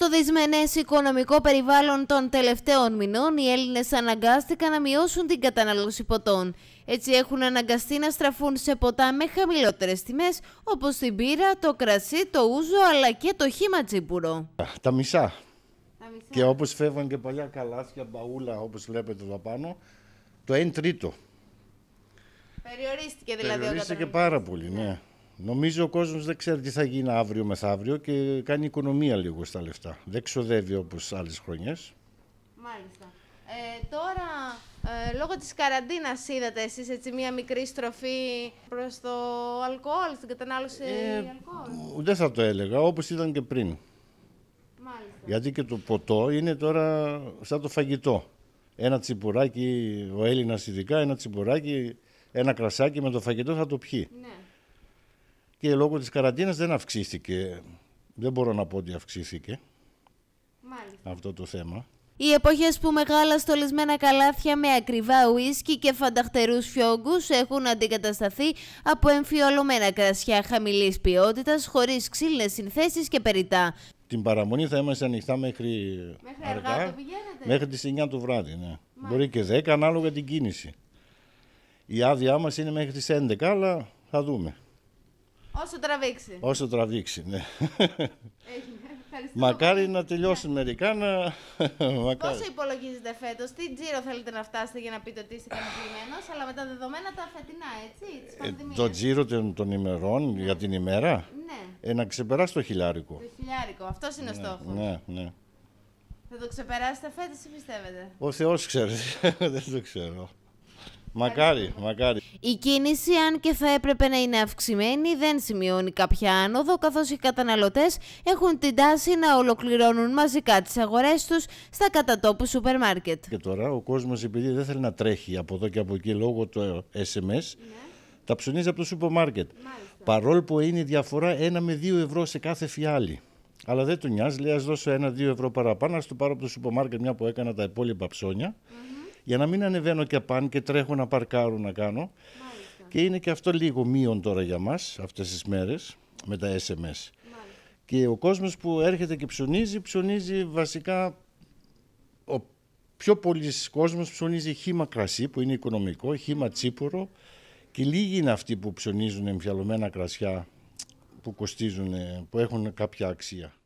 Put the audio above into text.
Στο δυσμενές οικονομικό περιβάλλον των τελευταίων μηνών, οι Έλληνες αναγκάστηκαν να μειώσουν την κατανάλωση ποτών. Έτσι έχουν αναγκαστεί να στραφούν σε ποτά με χαμηλότερες τιμές, όπως την πύρα, το κρασί, το ούζο αλλά και το χήμα τσίπουρο. Τα μισά. Και όπως φεύγαν και παλιά καλάθια, μπαούλα, όπως βλέπετε εδώ πάνω, το 1 τρίτο. Περιορίστηκε δηλαδή. Περιορίστηκε πάρα πολύ, ναι. Νομίζω ο κόσμος δεν ξέρει τι θα γίνει αύριο μεθαύριο και κάνει οικονομία λίγο στα λεφτά. Δεν ξοδεύει όπως άλλες χρονιές. Μάλιστα. Ε, τώρα, ε, λόγω της καραντίνας είδατε εσείς έτσι μία μικρή στροφή προς το αλκοόλ, στην κατανάλωση ε, αλκοόλ. Δεν θα το έλεγα, όπως ήταν και πριν. Μάλιστα. Γιατί και το ποτό είναι τώρα σαν το φαγητό. Ένα τσιμπουράκι, ο Έλληνας ειδικά, ένα τσιπουράκι, ένα κρασάκι με το φαγητό θα το πιει. Ναι και λόγω της καραντίνας δεν αυξήθηκε. Δεν μπορώ να πω ότι αυξήθηκε αυτό το θέμα. Οι εποχές που μεγάλα στολισμένα καλάθια με ακριβά ουίσκι και φανταχτερούς φιόγκους έχουν αντικατασταθεί από εμφιολωμένα κρασιά χαμηλής ποιότητας χωρίς ξύλινες συνθέσεις και περιτά. Την παραμονή θα είμαστε ανοιχτά μέχρι, μέχρι αργά, αργά μέχρι τις 9 το βράδυ. Ναι. Μπορεί και 10 ανάλογα την κίνηση. Η άδειά μας είναι μέχρι τις 11 αλλά θα δούμε. Όσο τραβήξει. Όσο τραβήξει, ναι. Μακάρι να τελειώσουν ναι. μερικά να. Πόσο υπολογίζετε φέτος, τι τζίρο θέλετε να φτάσετε για να πείτε ότι είστε ικανοποιημένος, αλλά με τα δεδομένα τα φετινά, έτσι. Της ε, το τζίρο των, ημερών ναι. για την ημέρα. Ναι. Ε, να ξεπεράσει το χιλιάρικο. Το χιλιάρικο, αυτός είναι ναι, ο στόχος. Ναι, ναι. Θα το ξεπεράσετε φέτος ή πιστεύετε. Ο Θεός ξέρει. Δεν το ξέρω. Μακάρι, μακάρι. Η κίνηση, αν και θα έπρεπε να είναι αυξημένη, δεν σημειώνει κάποια άνοδο, καθώς οι καταναλωτές έχουν την τάση να ολοκληρώνουν μαζικά τις αγορές τους στα κατατόπου σούπερ μάρκετ. Και τώρα ο κόσμος, επειδή δεν θέλει να τρέχει από εδώ και από εκεί λόγω του SMS, ναι. τα ψωνίζει από το σούπερ μάρκετ. Παρόλο που είναι η διαφορά 1 με 2 ευρώ σε κάθε φιάλη. Αλλά δεν του νοιάζει, λέει, ας δώσω 1-2 ευρώ παραπάνω, ας του πάρω από το σούπερ μάρκετ μια που έκανα τα υπόλοιπα ψώνια για να μην ανεβαίνω και απαν και τρέχω να παρκάρω να κάνω. Και είναι και αυτό λίγο μείον τώρα για μας αυτές τις μέρες με τα SMS. Και ο κόσμος που έρχεται και ψωνίζει, ψωνίζει βασικά ο πιο πολλοί κόσμος ψωνίζει χήμα κρασί που είναι οικονομικό, χήμα τσίπουρο και λίγοι είναι αυτοί που ψωνίζουν εμφιαλωμένα κρασιά που κοστίζουν, που έχουν κάποια αξία.